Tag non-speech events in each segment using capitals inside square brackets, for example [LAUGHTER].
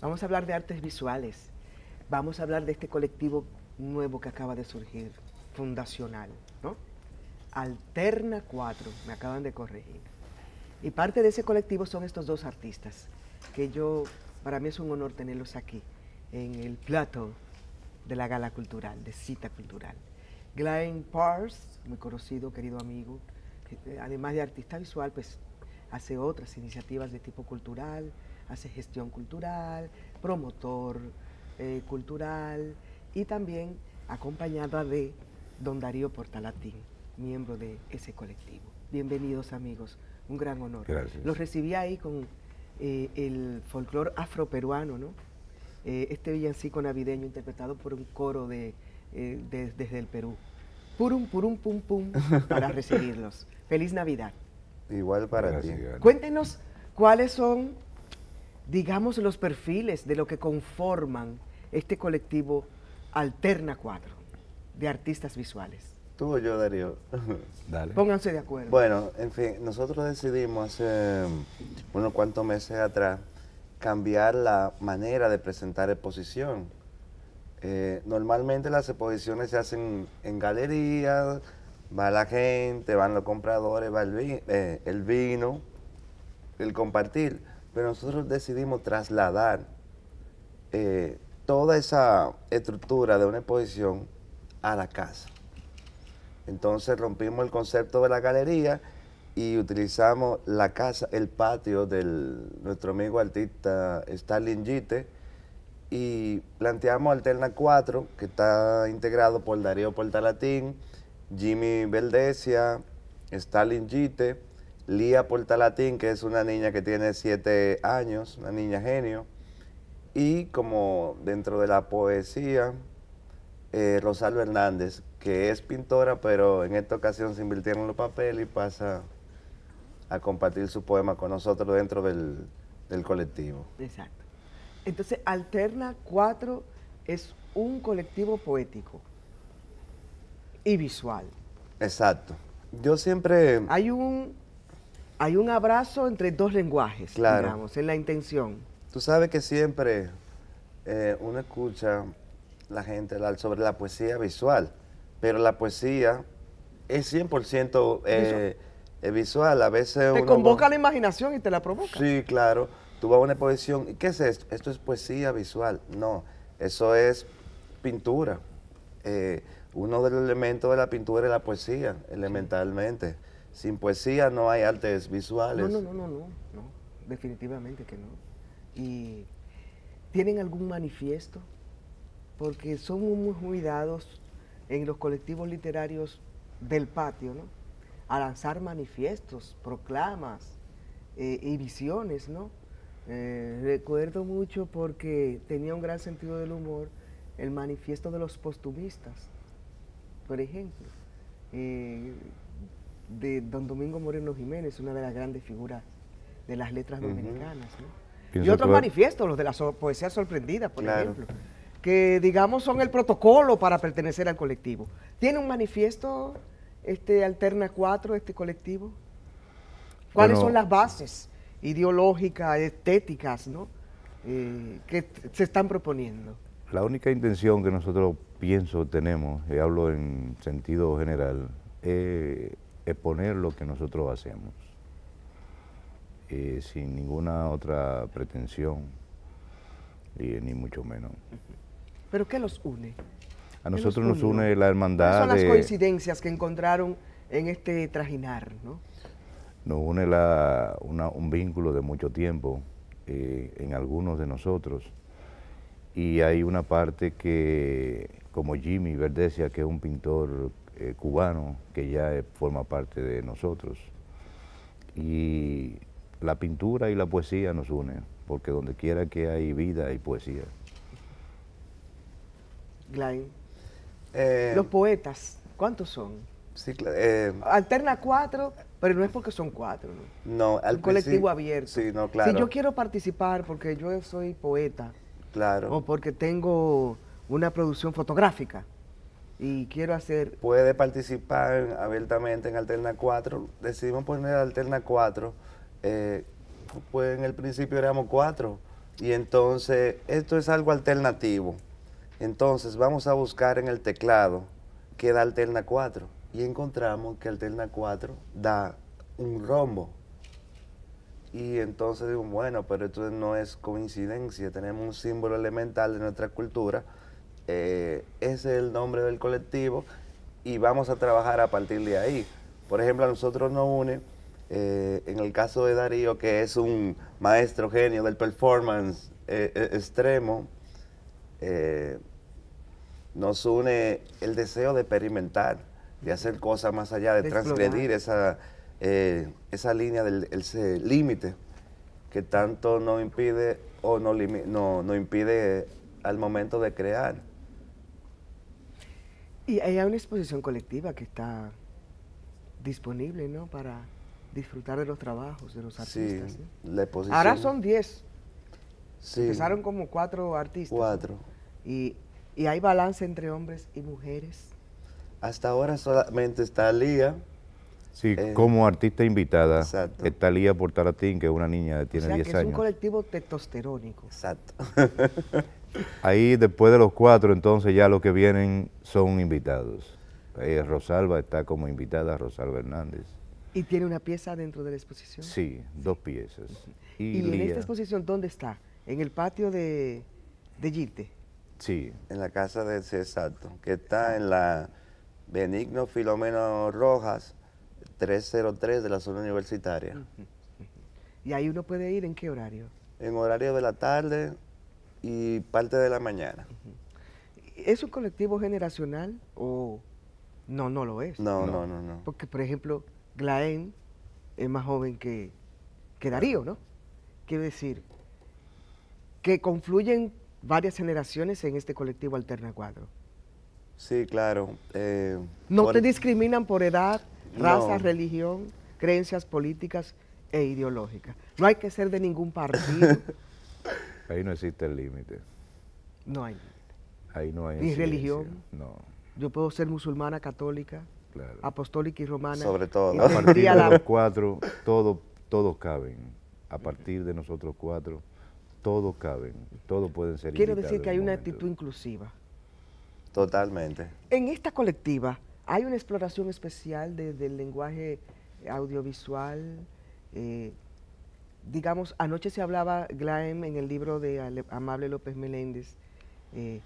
Vamos a hablar de artes visuales. Vamos a hablar de este colectivo nuevo que acaba de surgir, fundacional, ¿no? Alterna 4, me acaban de corregir. Y parte de ese colectivo son estos dos artistas, que yo, para mí es un honor tenerlos aquí, en el plato de la gala cultural, de cita cultural. Glenn Pars, muy conocido, querido amigo, eh, además de artista visual, pues hace otras iniciativas de tipo cultural, hace gestión cultural, promotor eh, cultural y también acompañada de don Darío Portalatín, miembro de ese colectivo. Bienvenidos amigos, un gran honor. Gracias. Los recibí ahí con eh, el folclor afroperuano, ¿no? Eh, este villancico navideño interpretado por un coro de, desde el Perú. Purum, purum, pum, pum, para [LAUGHS] recibirlos. Feliz Navidad. Igual para ti. Cuéntenos cuáles son digamos los perfiles de lo que conforman este colectivo Alterna Cuatro, de artistas visuales. Tú o yo, Darío. [LAUGHS] Dale. Pónganse de acuerdo. Bueno, en fin, nosotros decidimos hace mm, unos cuantos meses atrás cambiar la manera de presentar exposición. Eh, normalmente las exposiciones se hacen en galerías, va la gente, van los compradores, va el, eh, el vino, el compartir pero nosotros decidimos trasladar eh, toda esa estructura de una exposición a la casa. Entonces rompimos el concepto de la galería y utilizamos la casa, el patio de nuestro amigo artista Stalin Gite y planteamos Alterna 4, que está integrado por Darío Portalatín, Jimmy Veldesia, Stalin Gite, Lía Portalatín, que es una niña que tiene siete años, una niña genio, y como dentro de la poesía, eh, Rosalba Hernández, que es pintora, pero en esta ocasión se invirtieron los papeles y pasa a compartir su poema con nosotros dentro del, del colectivo. Exacto. Entonces, Alterna 4 es un colectivo poético y visual. Exacto. Yo siempre... Hay un hay un abrazo entre dos lenguajes, digamos, en la intención. Tú sabes que siempre eh, uno escucha la gente sobre la poesía visual, pero la poesía es 100% eh, visual. A veces te convoca la imaginación y te la provoca. Sí, claro. Tú vas a una exposición, ¿qué es esto? Esto es poesía visual. No, eso es pintura. Eh, uno de los elementos de la pintura es la poesía, elementalmente sin poesía no hay artes visuales. No, no, no, no, no, definitivamente que no. Y tienen algún manifiesto, porque son muy cuidados en los colectivos literarios del patio, ¿no? A lanzar manifiestos, proclamas eh, y visiones, ¿no? Eh, recuerdo mucho porque tenía un gran sentido del humor el manifiesto de los postumistas, por ejemplo. Eh, de don Domingo Moreno Jiménez, una de las grandes figuras de las letras dominicanas. Y otros manifiestos, los de la poesía sorprendida, por ejemplo, que digamos son el protocolo para pertenecer al colectivo. ¿Tiene un manifiesto este Alterna 4, este colectivo? ¿Cuáles son las bases ideológicas, estéticas, ¿no? Eh, que se están proponiendo? La única intención que nosotros pienso tenemos, y hablo en sentido general, es... Eh, exponer lo que nosotros hacemos, eh, sin ninguna otra pretensión, eh, ni mucho menos. ¿Pero qué los une? A nosotros nos une, la hermandad. ¿Cuáles son las coincidencias que encontraron en este trajinar? ¿no? Nos une un vínculo de mucho tiempo eh, en algunos de nosotros. Y hay una parte que, como Jimmy Verdesia, que es un pintor eh, cubano que ya forma parte de nosotros. Y la pintura y la poesía nos unen, porque donde quiera que hay vida hay poesía. Eh, los poetas, ¿cuántos son? Eh, Alterna cuatro, pero no es porque son cuatro. No, al Un colectivo abierto. Si yo quiero participar porque yo soy poeta, claro. o porque tengo una producción fotográfica, y quiero hacer... Puede participar abiertamente en Alterna 4. Decidimos poner Alterna 4. Eh, pues en el principio éramos 4. Y entonces, esto es algo alternativo. Entonces, vamos a buscar en el teclado qué da Alterna 4. Y encontramos que Alterna 4 da un rombo. Y entonces digo, bueno, pero esto no es coincidencia. Tenemos un símbolo elemental de nuestra cultura eh, ese es el nombre del colectivo y vamos a trabajar a partir de ahí. Por ejemplo, a nosotros nos une, eh, en el caso de Darío, que es un maestro genio del performance eh, extremo, nos une el deseo de experimentar, de hacer cosas más allá, de, transgredir esa, esa línea, del, ese límite que tanto nos impide o no impide al momento de crear. Y hay una exposición colectiva que está disponible, ¿no? Para disfrutar de los trabajos de los artistas. ¿eh? Ahora son 10. Empezaron como cuatro artistas. Cuatro. Y, hay balance entre hombres y mujeres. Hasta ahora solamente está Lía. Sí, eh, como artista invitada exacto. está Lía Portalatín, que es una niña que tiene o sea, Es un colectivo testosterónico. Exacto. [LAUGHS] Ahí después de los cuatro, entonces ya los que vienen son invitados. Ahí Rosalba está como invitada, Rosalba Hernández. ¿Y tiene una pieza dentro de la exposición? Sí, dos piezas. ¿Y, en esta exposición dónde está? ¿En el patio de, de Sí. En la casa de Santo, que está en la Benigno Filomeno Rojas, 303 de la zona universitaria. ¿Y ahí uno puede ir en qué horario? En horario de la tarde, y parte de la mañana. ¿Es un colectivo generacional o no, no lo es? No, no, no, no. Porque, por ejemplo, Glaen es más joven que, que Darío, ¿no? quiere decir, que confluyen varias generaciones en este colectivo Alterna Cuadro. Sí, claro. Eh, ¿No te discriminan por edad, raza, religión, creencias políticas e ideológicas? No hay que ser de ningún partido. [LAUGHS] Ahí no existe el límite. No hay Ahí no hay Ni religión. No. Yo puedo ser musulmana, católica, apostólica y romana. Sobre todo. A partir de los cuatro, todos todo caben. A partir de nosotros cuatro, todos caben. Todos pueden ser Quiero decir que hay una actitud inclusiva. Totalmente. En esta colectiva, ¿hay una exploración especial del lenguaje audiovisual? Eh, digamos, anoche se hablaba, Glaem, en el libro de Amable López Meléndez, eh,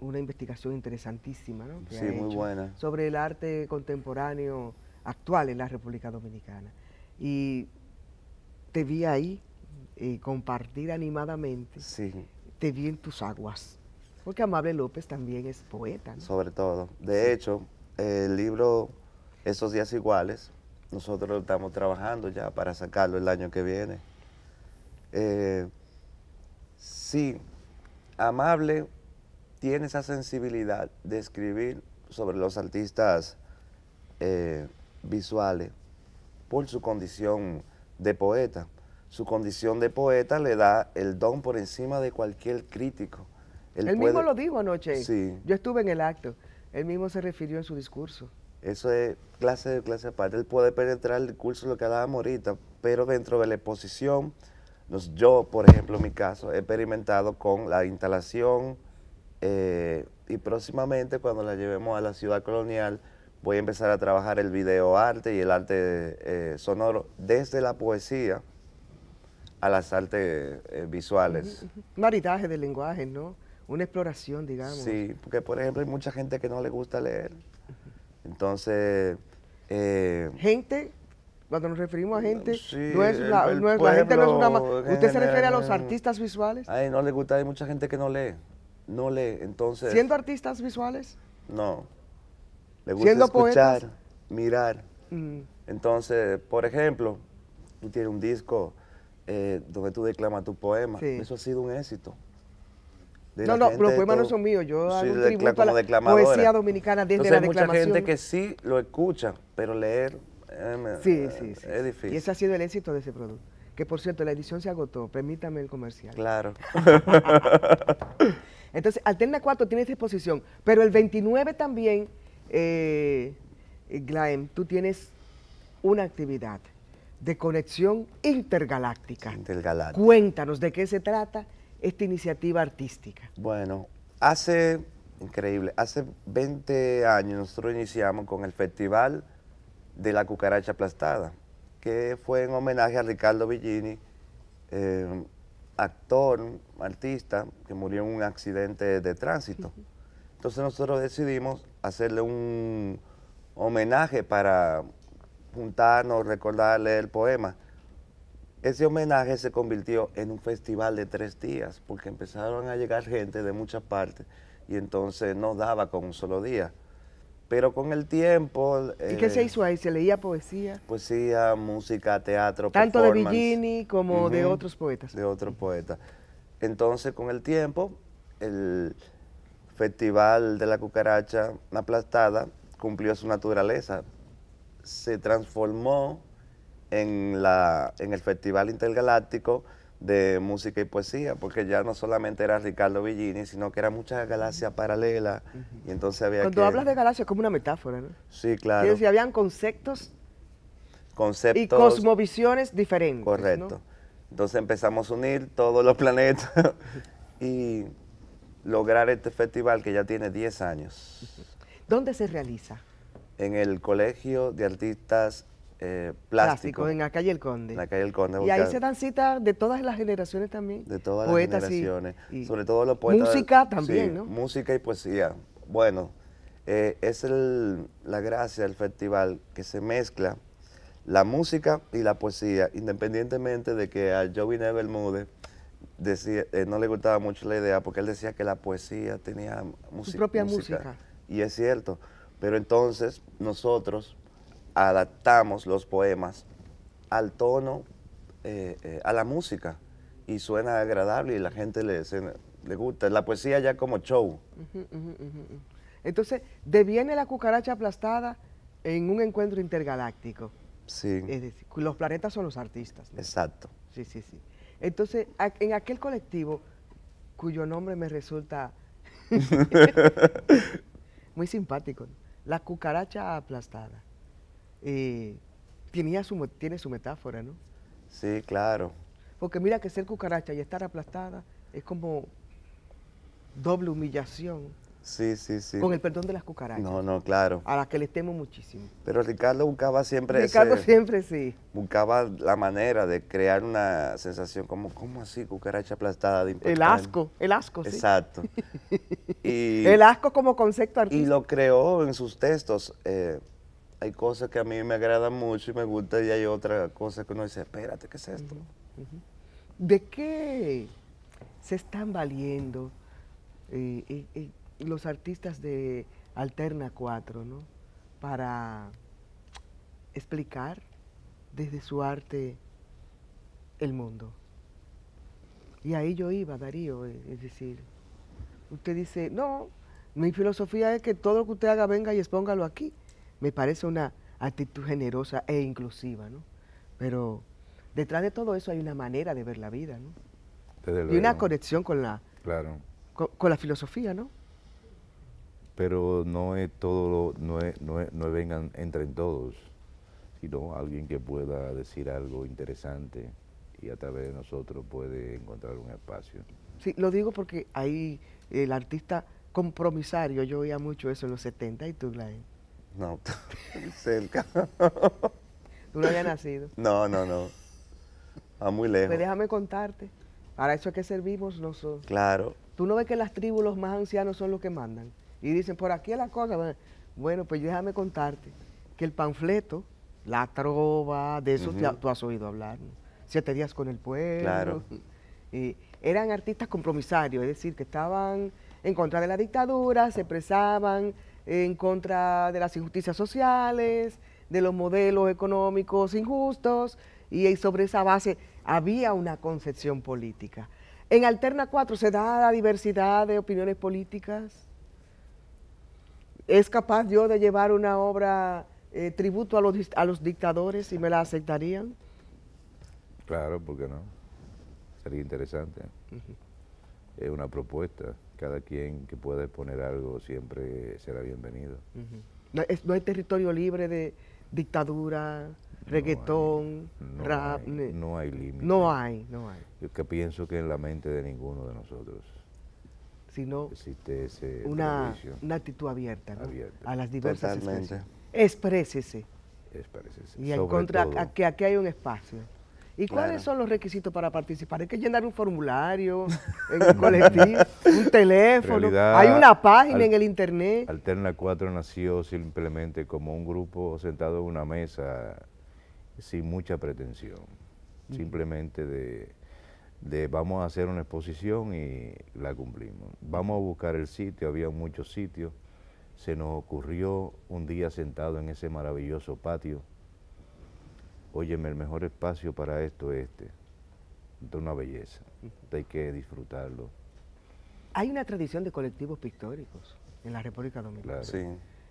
una investigación interesantísima, ¿no? sí, muy buena. Sobre el arte contemporáneo actual en la República Dominicana. Y te vi ahí eh, compartir animadamente. Sí. Te vi en tus aguas. Porque Amable López también es poeta. ¿no? Sobre todo. De hecho, el libro Esos Días Iguales nosotros estamos trabajando ya para sacarlo el año que viene. Eh, sí, Amable tiene esa sensibilidad de escribir sobre los artistas eh, visuales por su condición de poeta. Su condición de poeta le da el don por encima de cualquier crítico. Él, mismo lo dijo anoche. Sí. Yo estuve en el acto. Él mismo se refirió en su discurso. Eso es clase de clase aparte. Él puede penetrar el curso lo que hablábamos ahorita, pero dentro de la exposición, yo, por ejemplo, en mi caso, he experimentado con la instalación eh, y próximamente cuando la llevemos a la ciudad colonial voy a empezar a trabajar el videoarte y el arte eh, sonoro desde la poesía a las artes eh, visuales. Maritaje de lenguaje, ¿no? Una exploración, digamos. Sí, porque por ejemplo hay mucha gente que no le gusta leer. Entonces... Eh, gente, cuando nos referimos a gente, no es la, gente no es ¿Usted se refiere a los artistas visuales? Ay, no le gusta, hay mucha gente que no lee, no lee, entonces... ¿Siendo artistas visuales? No, le gusta escuchar, mirar. Mm. Entonces, por ejemplo, tú tienes un disco eh, donde tú declamas tu poema, eso ha sido un éxito no, no, los poemas no son míos, yo hago a la poesía dominicana desde la declamación. Hay mucha gente que sí lo escucha, pero leer eh, sí, eh, sí, sí, es difícil. Y ese ha sido el éxito de ese producto. Que por cierto, la edición se agotó, permítame el comercial. Claro. [LAUGHS] Entonces, Alterna 4 tiene esta exposición, pero el 29 también, eh, Glaem, tú tienes una actividad de conexión intergaláctica. Intergaláctica. Cuéntanos de qué se trata esta iniciativa artística? Bueno, hace, increíble, hace 20 años nosotros iniciamos con el Festival de la Cucaracha Aplastada, que fue en homenaje a Ricardo Villini, eh, actor, artista, que murió en un accidente de tránsito. Entonces nosotros decidimos hacerle un homenaje para juntarnos, recordarle el poema ese homenaje se convirtió en un festival de tres días, porque empezaron a llegar gente de muchas partes y entonces no daba con un solo día. Pero con el tiempo... ¿Y qué se eh, hizo ahí? ¿Se leía poesía? Poesía, música, teatro, Tanto de Villini como de otros poetas. De otros poetas. Entonces, con el tiempo, el Festival de la Cucaracha Aplastada cumplió su naturaleza. Se transformó en, la, en el Festival Intergaláctico de Música y Poesía, porque ya no solamente era Ricardo Villini, sino que era muchas galaxias paralelas. y entonces había Cuando hablas de galaxias es como una metáfora, Sí, claro. y habían conceptos, conceptos y cosmovisiones diferentes. Correcto. Entonces empezamos a unir todos los planetas [LAUGHS] y lograr este festival que ya tiene 10 años. ¿Dónde se realiza? En el Colegio de Artistas eh, plástico. En la calle El Conde. Conde. Y ahí se dan citas de todas las generaciones también. De todas las generaciones. sobre todo los poetas. Música también, Música y poesía. Bueno, eh, es la gracia del festival que se mezcla la música y la poesía, independientemente de que a Joey Neville decía, eh, no le gustaba mucho la idea, porque él decía que la poesía tenía música. Su propia música. Y es cierto, pero entonces nosotros adaptamos los poemas al tono, eh, eh, a la música, y suena agradable y la gente le, le gusta. La poesía ya como show. Entonces, deviene la cucaracha aplastada en un encuentro intergaláctico. Sí. Es decir, los planetas son los artistas. Exacto. Sí, sí, sí. Entonces, en aquel colectivo, cuyo nombre me resulta [LAUGHS] [LAUGHS] muy simpático, la cucaracha aplastada eh, su, tiene su metáfora, ¿no? Sí, claro. Porque mira que ser cucaracha y estar aplastada es como doble humillación. Sí, sí, sí. Con el perdón de las cucarachas. No, no, claro. A las que les temo muchísimo. Pero Ricardo buscaba siempre [LAUGHS] Ricardo siempre sí. Buscaba la manera de crear una sensación como, ¿cómo así? Cucaracha aplastada de El asco, el asco, sí. Exacto. [LAUGHS] el asco como concepto artístico. Y lo creó en sus textos. Eh, hay cosas que a mí me agradan mucho y me gusta y hay otra cosa que uno dice, espérate, ¿qué es esto? ¿De qué se están valiendo eh, eh, eh, los artistas de Alterna 4, Para explicar desde su arte el mundo. Y ahí yo iba, Darío, es decir, usted dice, no, mi filosofía es que todo lo que usted haga venga y expóngalo aquí me parece una actitud generosa e inclusiva, ¿no? Pero detrás de todo eso hay una manera de ver la vida, ¿no? Y una conexión con la, con, la filosofía, ¿no? Pero no es todo, no, es, no, no vengan, entren todos, sino alguien que pueda decir algo interesante y a través de nosotros puede encontrar un espacio. Sí, lo digo porque ahí el artista compromisario, yo oía mucho eso en los 70 y tú, Gladys no, cerca. [LAUGHS] Tú no habías nacido. No, no, no. A muy lejos. Pues déjame contarte. Para eso es que servimos nosotros. Claro. Tú no ves que las tribus, los más ancianos, son los que mandan. Y dicen, por aquí es la cosa. Bueno, pues déjame contarte que el panfleto, la trova, de eso tú has oído hablar. Siete días con el pueblo. Claro. [LAUGHS] Y eran artistas compromisarios, es decir, que estaban en contra de la dictadura, se expresaban en contra de las injusticias sociales, de los modelos económicos injustos, y sobre esa base había una concepción política. En Alterna 4 se da la diversidad de opiniones políticas. ¿Es capaz yo de llevar una obra eh, tributo a los, a los dictadores y me la aceptarían? Claro, ¿por qué no? Sería interesante. Es una propuesta cada quien que pueda exponer algo siempre será bienvenido. no, hay territorio libre de dictadura, reggaetón, rap. no hay límite. No hay, no hay. Yo que pienso que en la mente de ninguno de nosotros sino existe una, una, actitud abierta, a las diversas Totalmente. Exprésese. Y en contra que aquí hay un espacio. ¿Y cuáles son los requisitos para participar? Hay que llenar un formulario [LAUGHS] colectivo, un teléfono, hay una página en el internet. Alterna 4 nació simplemente como un grupo sentado en una mesa sin mucha pretensión, mm. simplemente de, vamos a hacer una exposición y la cumplimos. Vamos a buscar el sitio, había muchos sitios, se nos ocurrió un día sentado en ese maravilloso patio óyeme, el mejor espacio para esto es este. De una belleza, hay que disfrutarlo. Hay una tradición de colectivos pictóricos en la República Dominicana. Sí.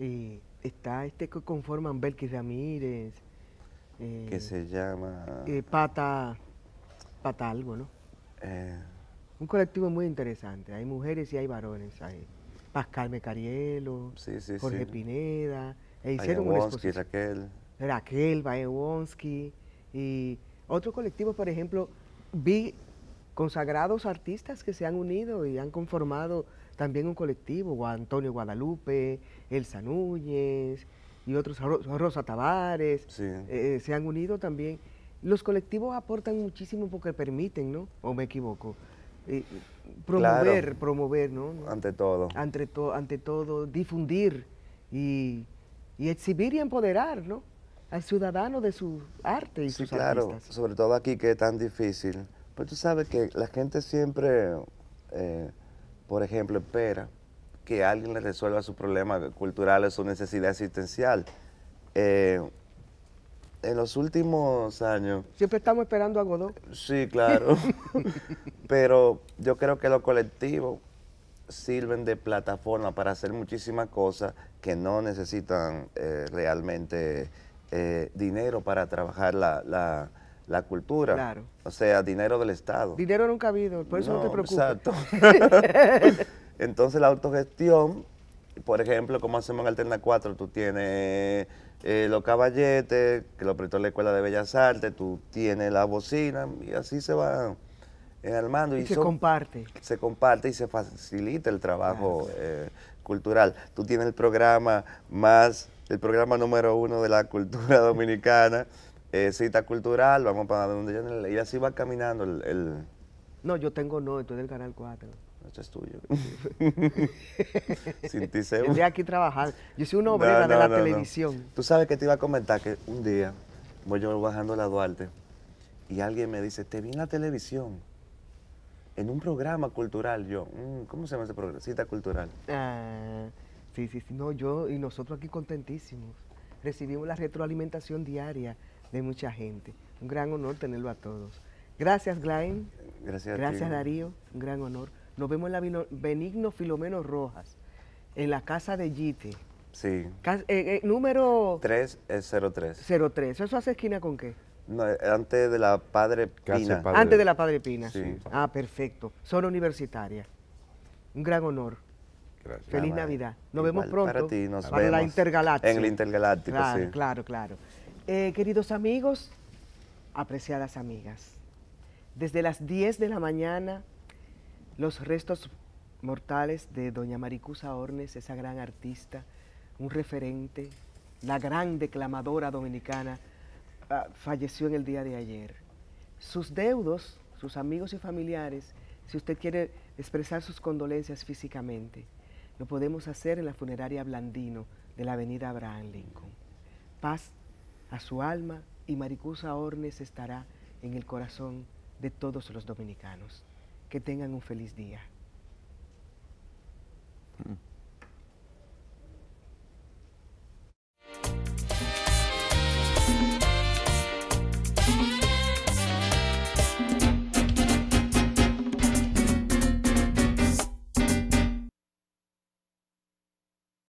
Y está este que conforman Belkis Ramírez. Eh, que se llama... Eh, pata, pata algo, ¿no? Eh. Un colectivo muy interesante. Hay mujeres y hay varones ahí. Pascal Mecarielo, Jorge Pineda. E hicieron una Raquel. Raquel Baewonski y otro colectivo, por ejemplo, vi consagrados artistas que se han unido y han conformado también un colectivo, Antonio Guadalupe, Elsa Núñez y otros, Rosa Tavares, eh, se han unido también. Los colectivos aportan muchísimo porque permiten, ¿no? ¿O me equivoco? Eh, promover, promover, ¿no? Ante todo. Ante, ante todo, difundir y exhibir y empoderar, ¿no? al ciudadano de su arte y sí, claro, sobre todo aquí que es tan difícil. pues tú sabes que la gente siempre, eh, por ejemplo, espera que alguien le resuelva sus problemas culturales, su necesidad existencial. Eh, en los últimos años... Siempre estamos esperando a Godot. Sí, claro. [LAUGHS] Pero yo creo que los colectivos sirven de plataforma para hacer muchísimas cosas que no necesitan eh, realmente eh, dinero para trabajar la, cultura. O sea, dinero del Estado. Dinero nunca ha habido, por eso no, te preocupes. Exacto. [LAUGHS] Entonces la autogestión, por ejemplo, como hacemos en Alterna 4, tú tienes eh, los caballetes, que lo prestó la Escuela de Bellas Artes, tú tienes la bocina, y así se va armando. Y, y se comparte. Se comparte y se facilita el trabajo eh, cultural. Tú tienes el programa más el programa número uno de la cultura [LAUGHS] dominicana, eh, cita cultural, vamos para donde y así va caminando el, No, yo tengo no, estoy el canal 4. Esto es tuyo. [LAUGHS] Sin ti que trabajar. Yo soy una obrera de la televisión. Tú sabes que te iba a comentar que un día voy yo bajando la Duarte y alguien me dice, te vi en la televisión, en un programa cultural. Yo, mm, ¿cómo se llama ese programa? Cita cultural. Ah. Sí, sí, sí. No, yo y nosotros aquí contentísimos. Recibimos la retroalimentación diaria de mucha gente. Un gran honor tenerlo a todos. Gracias, Glain. Gracias, Gracias Darío. Un gran honor. Nos vemos en la Benigno Filomeno Rojas, en la casa de Yite. Sí. Eh, eh, número... 3 es 03. 03. ¿Eso hace esquina con qué? No, eh, antes de la Padre Pina. Antes de la Padre Pina. Sí. Ah, perfecto. Zona universitaria. Un gran honor. Feliz Navidad. Nos vemos pronto. Para la Intergaláctica. En el Intergaláctico, claro, Claro, eh, queridos amigos, apreciadas amigas, desde las 10 de la mañana, los restos mortales de doña Maricusa Ornes, esa gran artista, un referente, la gran declamadora dominicana, ah, falleció en el día de ayer. Sus deudos, sus amigos y familiares, si usted quiere expresar sus condolencias físicamente, lo podemos hacer en la funeraria Blandino de la avenida Abraham Lincoln. Paz a su alma y Maricusa Ornes estará en el corazón de todos los dominicanos. Que tengan un feliz día. Mm.